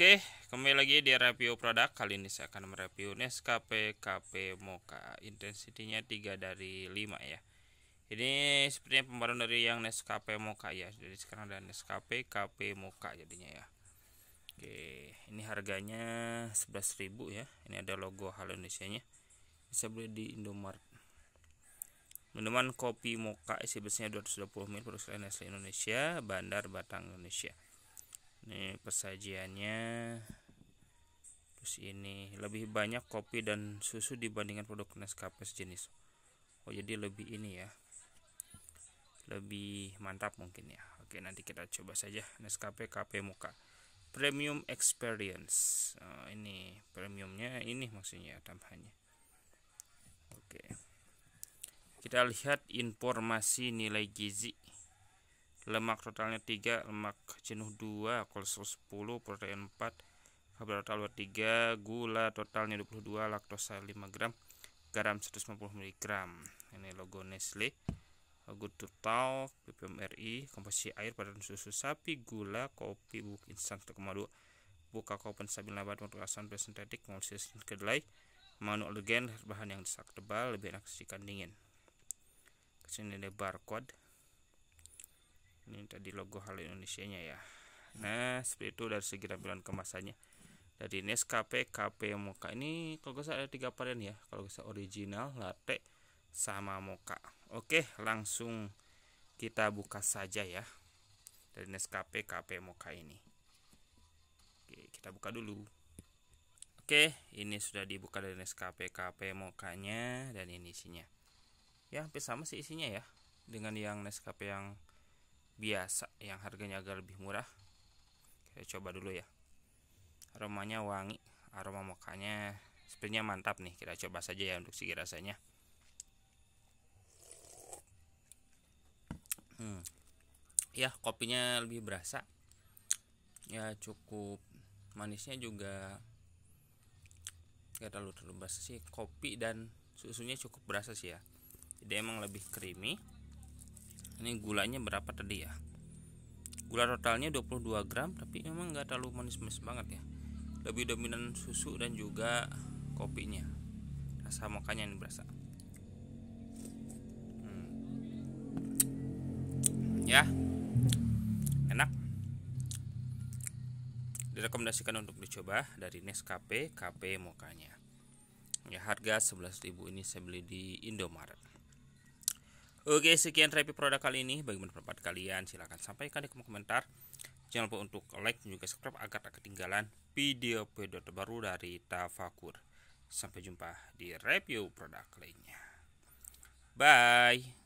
Oke, kembali lagi di review produk. Kali ini saya akan mereview Nescafe Kp Mocha. Intensitinya 3 dari 5 ya. Ini sepertinya pembaruan dari yang Nescafe Mocha ya. Jadi sekarang ada Nescafe Kp Mocha jadinya ya. Oke, ini harganya 11.000 ya. Ini ada logo Halo indonesia Bisa beli di teman Minuman kopi Mocha isi besarnya 220 ml produksi Nestle Indonesia, Bandar Batang Indonesia ini pesajiannya terus ini lebih banyak kopi dan susu dibandingkan produk Nescafe sejenis oh jadi lebih ini ya lebih mantap mungkin ya oke nanti kita coba saja Nescafe KP Muka Premium Experience oh, ini premiumnya ini maksudnya tambahannya oke kita lihat informasi nilai gizi lemak totalnya 3 lemak jenuh 2 kolesterol 10 protein 4 karbohidrat total 3 gula totalnya 22 laktosa 5 gram garam 150 mg ini logo Nestle logo total BPOM RI komposisi air pada susu sapi gula kopi bubuk instan 1,2 buka kopen stabil nabat untuk asam sintetik molasses kedelai manu bahan yang disak tebal lebih enak disajikan dingin kesini ada barcode ini tadi logo hal Indonesia nya ya nah seperti itu dari segi tampilan kemasannya dari Nescafe KP Moka ini kalau gak salah ada tiga varian ya kalau bisa original latte sama Moka oke langsung kita buka saja ya dari Nescafe KP Moka ini oke kita buka dulu oke ini sudah dibuka dari Nescafe KP Mokanya dan ini isinya ya hampir sama sih isinya ya dengan yang Nescafe yang biasa yang harganya agak lebih murah kita coba dulu ya aromanya wangi aroma mokanya sepertinya mantap nih kita coba saja ya untuk segi rasanya hmm. ya kopinya lebih berasa ya cukup manisnya juga gak terlalu terlalu basa sih kopi dan susunya cukup berasa sih ya jadi emang lebih creamy ini gulanya berapa tadi ya gula totalnya 22 gram tapi memang nggak terlalu manis-manis banget ya lebih dominan susu dan juga kopinya rasa nah, mokanya ini berasa hmm. ya enak direkomendasikan untuk dicoba dari Nescafe KP mokanya ya harga 11.000 ini saya beli di Indomaret Oke, sekian review produk kali ini. Bagaimana pendapat kalian? Silahkan sampaikan di kolom komentar. Jangan lupa untuk like dan juga subscribe agar tak ketinggalan video-video terbaru dari Tafakur. Sampai jumpa di review produk lainnya. Bye.